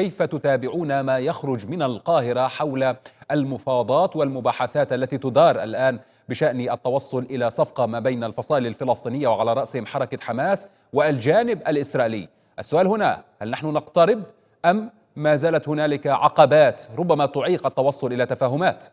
كيف تتابعون ما يخرج من القاهرة حول المفاوضات والمباحثات التي تدار الآن بشأن التوصل إلى صفقة ما بين الفصائل الفلسطينية وعلى رأسهم حركة حماس والجانب الإسرائيلي السؤال هنا هل نحن نقترب أم ما زالت هنالك عقبات ربما تعيق التوصل إلى تفاهمات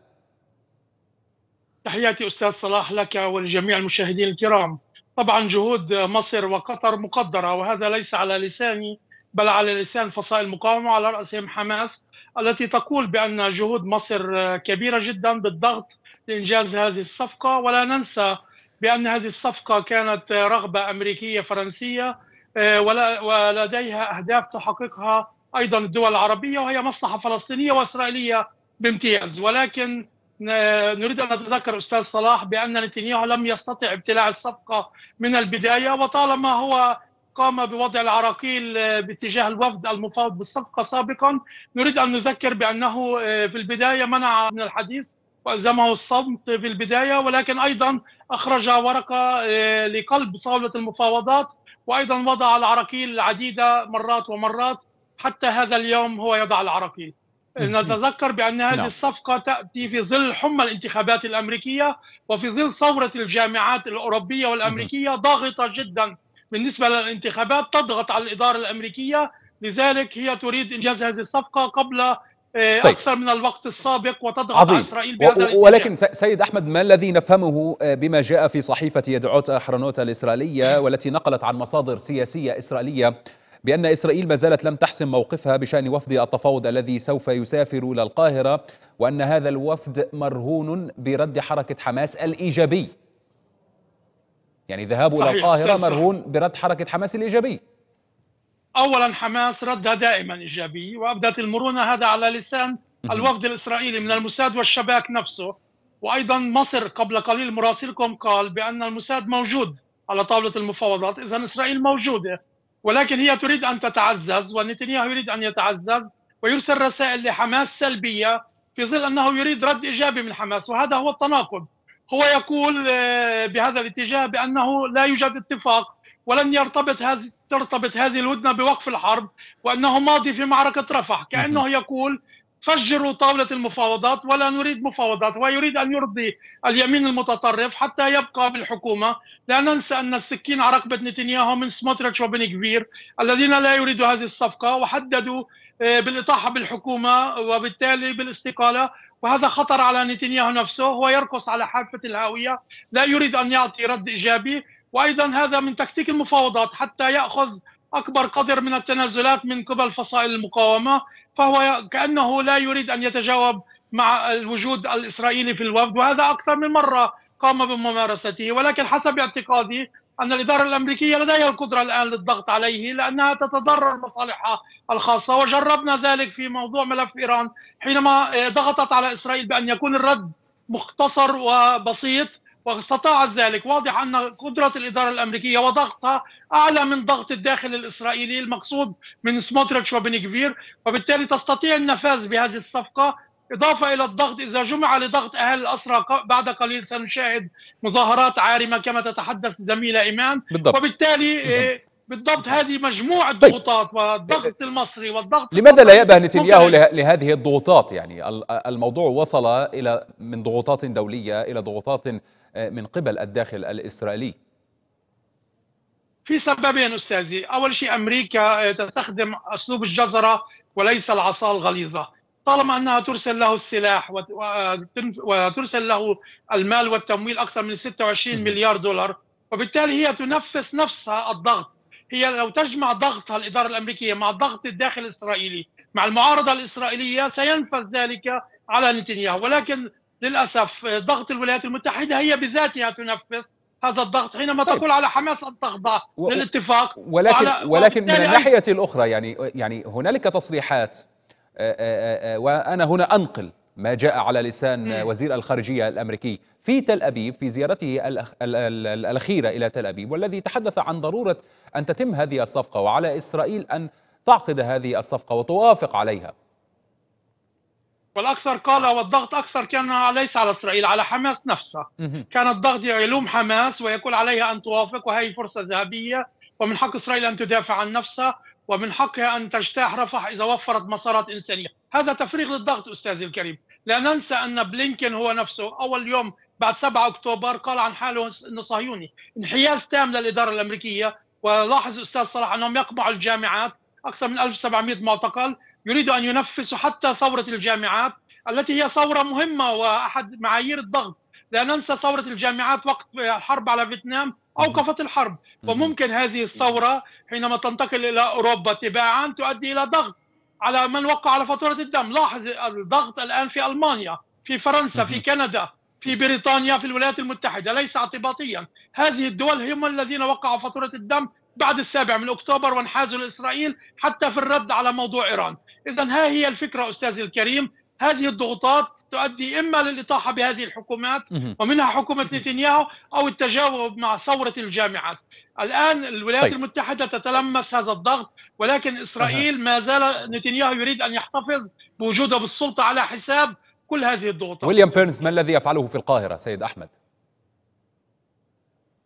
تحياتي أستاذ صلاح لك ولجميع المشاهدين الكرام طبعا جهود مصر وقطر مقدرة وهذا ليس على لساني بل على لسان فصائل المقاومه على راسهم حماس التي تقول بان جهود مصر كبيره جدا بالضغط لانجاز هذه الصفقه ولا ننسى بان هذه الصفقه كانت رغبه امريكيه فرنسيه آه، ولديها اهداف تحققها ايضا الدول العربيه وهي مصلحه فلسطينيه واسرائيليه بامتياز ولكن آه، نريد ان نتذكر استاذ صلاح بان نتنياهو لم يستطع ابتلاع الصفقه من البدايه وطالما هو قام بوضع العراقيل آه، باتجاه الوفد المفاوض بالصفقة سابقا نريد أن نذكر بأنه آه، في البداية منع من الحديث وألزمه الصمت في البداية ولكن أيضا أخرج ورقة آه، لقلب صاولة المفاوضات وأيضا وضع العراقيل عديدة مرات ومرات حتى هذا اليوم هو يضع العراقيل نتذكر بأن هذه نعم. الصفقة تأتي في ظل حمى الانتخابات الأمريكية وفي ظل ثورة الجامعات الأوروبية والأمريكية ضاغطة جدا بالنسبة للانتخابات تضغط على الإدارة الأمريكية لذلك هي تريد إنجاز هذه الصفقة قبل آه، طيب. اكثر من الوقت السابق وتضغط عظيم. على اسرائيل بهذا ولكن سيد احمد ما الذي نفهمه آه، بما جاء في صحيفه يدعوت حرنوت الاسرائيليه والتي نقلت عن مصادر سياسيه اسرائيليه بأن إسرائيل ما زالت لم تحسم موقفها بشأن وفد التفاوض الذي سوف يسافر إلى القاهرة وأن هذا الوفد مرهون برد حركة حماس الإيجابي يعني ذهابه صحيح. إلى القاهرة مرهون برد حركة حماس الإيجابي أولا حماس ردها دائما إيجابي وأبدت المرونة هذا على لسان الوفد الإسرائيلي من الموساد والشباك نفسه وأيضا مصر قبل قليل مراسلكم قال بأن الموساد موجود على طاولة المفاوضات إذا إسرائيل موجودة ولكن هي تريد أن تتعزز ونتنياهو يريد أن يتعزز ويرسل رسائل لحماس سلبية في ظل أنه يريد رد إيجابي من حماس وهذا هو التناقض هو يقول آه، بهذا الاتجاه بانه لا يوجد اتفاق ولن يرتبط هذه ترتبط هذه الهدنه بوقف الحرب وانه ماضي في معركه رفح كانه نعم. يقول فجروا طاولة المفاوضات ولا نريد مفاوضات ويريد أن يرضي اليمين المتطرف حتى يبقى بالحكومة لا ننسى أن السكين على رقبة نتنياهو من سموتريتش وبن كبير الذين لا يريدوا هذه الصفقة وحددوا آه، بالاطاحه بالحكومه وبالتالي بالاستقاله وهذا خطر على نتنياهو نفسه هو يرقص على حافه الهاويه لا يريد ان يعطي رد ايجابي وايضا هذا من تكتيك المفاوضات حتى ياخذ اكبر قدر من التنازلات من قبل فصائل المقاومه فهو كانه لا يريد ان يتجاوب مع الوجود الاسرائيلي في الوفد وهذا اكثر من مره قام بممارسته ولكن حسب اعتقادي أن الإدارة الأمريكية لديها القدرة الآن للضغط عليه لأنها تتضرر مصالحها الخاصة وجربنا ذلك في موضوع ملف إيران حينما ضغطت على إسرائيل بأن يكون الرد مختصر وبسيط واستطاعت ذلك واضح أن قدرة الإدارة الأمريكية وضغطها أعلى من ضغط الداخل الإسرائيلي المقصود من سموتريتش وبن كبير وبالتالي تستطيع النفاذ بهذه الصفقة إضافة إلى الضغط إذا جمع لضغط أهل الأسرة بعد قليل سنشاهد مظاهرات عارمة كما تتحدث زميلة إيمان بالضبط. وبالتالي آه، بالضبط هذه مجموعة طيب. والضغط المصري والضغط لماذا لا يبه نتنياهو لهذه الضغوطات يعني الموضوع وصل إلى من ضغوطات دولية إلى ضغوطات آه، من قبل الداخل الإسرائيلي في سببين أستاذي أول شيء أمريكا آه، تستخدم أسلوب الجزرة وليس العصا الغليظة طالما انها ترسل له السلاح وترسل له المال والتمويل اكثر من 26 مليار دولار وبالتالي هي تنفس نفسها الضغط هي لو تجمع ضغطها الاداره الامريكيه مع الضغط الداخل الاسرائيلي مع المعارضه الاسرائيليه سينفذ ذلك على نتنياهو ولكن للاسف ضغط الولايات المتحده هي بذاتها تنفذ هذا الضغط حينما طيب. تقول على حماس ان تخضع و... للاتفاق ولكن وعلى... ولكن من الناحيه الاخرى يعني يعني هنالك تصريحات آه، آه، آه، وأنا هنا أنقل ما جاء على لسان وزير الخارجية الأمريكي في تل أبيب في زيارته الأخيرة إلى تل أبيب والذي تحدث عن ضرورة أن تتم هذه الصفقة وعلى إسرائيل أن تعقد هذه الصفقة وتوافق عليها والأكثر قال والضغط أكثر كان ليس على إسرائيل على حماس نفسها كان الضغط يلوم حماس ويقول عليها أن توافق وهي فرصة ذهبية ومن حق إسرائيل أن تدافع عن نفسها ومن حقها أن تجتاح رفح إذا وفرت مسارات إنسانية هذا تفريغ للضغط أستاذي الكريم لا ننسى أن بلينكن هو نفسه أول يوم بعد 7 أكتوبر قال عن حاله أنه صهيوني انحياز تام للإدارة الأمريكية ولاحظ أستاذ صلاح أنهم يقمعوا الجامعات أكثر من 1700 معتقل يريدوا أن ينفسوا حتى ثورة الجامعات التي هي ثورة مهمة وأحد معايير الضغط لا ننسى ثورة الجامعات وقت حرب على فيتنام أوقفت الحرب وممكن هذه الثورة حينما تنتقل إلى أوروبا تباعا تؤدي إلى ضغط على من وقع على فاتورة الدم لاحظ الضغط الآن في ألمانيا في فرنسا في كندا في بريطانيا في الولايات المتحدة ليس اعتباطيا هذه الدول هم الذين وقعوا فاتورة الدم بعد السابع من أكتوبر وانحازوا لإسرائيل حتى في الرد على موضوع إيران إذا ها هي الفكرة أستاذي الكريم هذه الضغوطات تؤدي إما للإطاحة بهذه الحكومات ومنها حكومة نتنياهو أو التجاوب مع ثورة الجامعات الآن الولايات طيب. المتحدة تتلمس هذا الضغط ولكن إسرائيل ما زال نتنياهو يريد أن يحتفظ بوجوده بالسلطة على حساب كل هذه الضغوطات ويليام بيرنز ما الذي يفعله في القاهرة سيد أحمد؟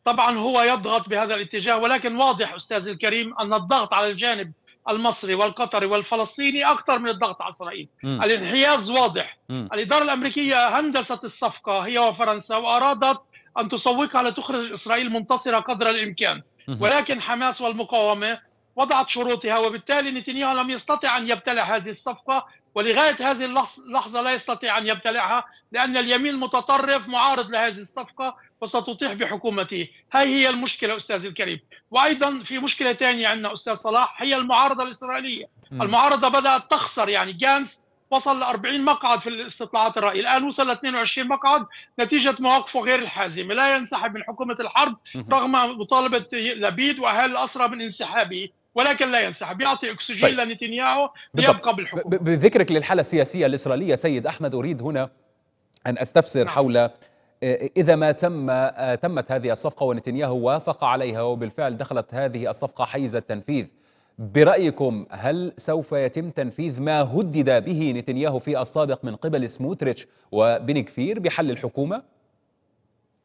طبعا هو يضغط بهذا الاتجاه ولكن واضح أستاذ الكريم أن الضغط على الجانب المصري والقطري والفلسطيني اكثر من الضغط على اسرائيل م. الانحياز واضح م. الاداره الامريكيه هندست الصفقه هي وفرنسا وارادت ان تسوقها لتخرج اسرائيل منتصره قدر الامكان م. ولكن حماس والمقاومه وضعت شروطها وبالتالي نتنياهو لم يستطع ان يبتلع هذه الصفقه ولغاية هذه اللحظة لا يستطيع أن يبتلعها لأن اليمين متطرف معارض لهذه الصفقة وستطيح بحكومته هاي هي المشكلة أستاذ الكريم وأيضا في مشكلة ثانية عندنا أستاذ صلاح هي المعارضة الإسرائيلية المعارضة بدأت تخسر يعني جانس وصل ل 40 مقعد في الاستطلاعات الرأي الآن وصل ل 22 مقعد نتيجة مواقفه غير الحازمة لا ينسحب من حكومة الحرب رغم مطالبة لبيد وأهالي الأسرى من انسحابه ولكن لا ينسحب بيعطي اكسجين طيب. لنتنياهو ليبقى بالحكم بذكرك للحاله السياسيه الاسرائيليه سيد احمد اريد هنا ان استفسر نعم. حول آه، إذا ما تم آه، تمت هذه الصفقة ونتنياهو وافق عليها وبالفعل دخلت هذه الصفقة حيز التنفيذ برأيكم هل سوف يتم تنفيذ ما هدد به نتنياهو في السابق من قبل سموتريتش وبنكفير بحل الحكومة؟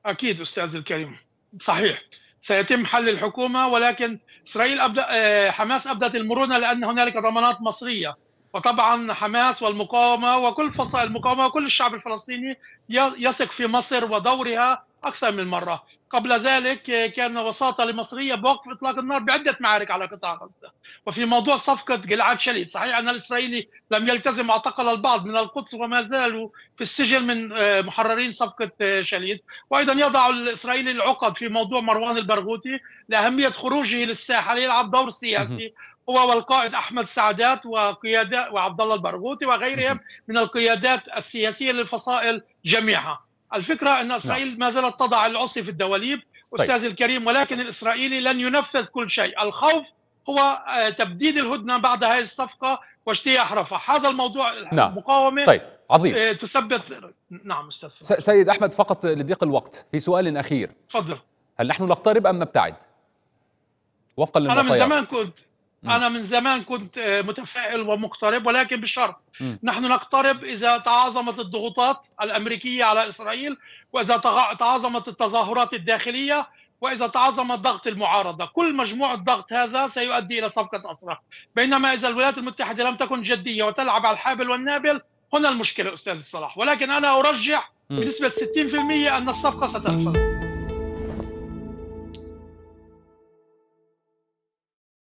أكيد أستاذ الكريم صحيح سيتم حل الحكومه ولكن اسرائيل أبدأ آه، حماس ابدت المرونه لان هنالك ضمانات مصريه وطبعا حماس والمقاومه وكل فصائل المقاومه وكل الشعب الفلسطيني يثق في مصر ودورها اكثر من مره قبل ذلك كان وساطة لمصرية بوقف إطلاق النار بعدة معارك على قطاع غزة وفي موضوع صفقة جلعاد شليت صحيح أن الإسرائيلي لم يلتزم اعتقل البعض من القدس وما زالوا في السجن من آه، محررين صفقة آه، شليت وأيضا يضع الإسرائيلي العقد في موضوع مروان البرغوثي لأهمية خروجه للساحة ليلعب دور سياسي هو والقائد احمد سعدات وقيادة وعبد الله البرغوثي وغيرهم من القيادات السياسيه للفصائل جميعها الفكره ان نعم. اسرائيل ما زالت تضع العصي في الدواليب طيب. استاذ طيب. الكريم ولكن الاسرائيلي لن ينفذ كل شيء الخوف هو آه، تبديد الهدنه بعد هذه الصفقه واجتياح رفح هذا الموضوع نعم. المقاومة طيب عظيم آه، تثبت نعم استاذ سيد احمد فقط لضيق الوقت في سؤال اخير تفضل هل نحن نقترب ام نبتعد وفقا للمعطيات انا من زمان كنت م. انا من زمان كنت آه، متفائل ومقترب ولكن بشرط نحن نقترب اذا تعاظمت الضغوطات الامريكيه على اسرائيل واذا تعاظمت التظاهرات الداخليه واذا تعظم ضغط المعارضه، كل مجموع الضغط هذا سيؤدي الى صفقه اسرى، بينما اذا الولايات المتحده لم تكن جديه وتلعب على الحابل والنابل هنا المشكله استاذ الصلاح، ولكن انا ارجح بنسبه 60% ان الصفقه ستنفذ.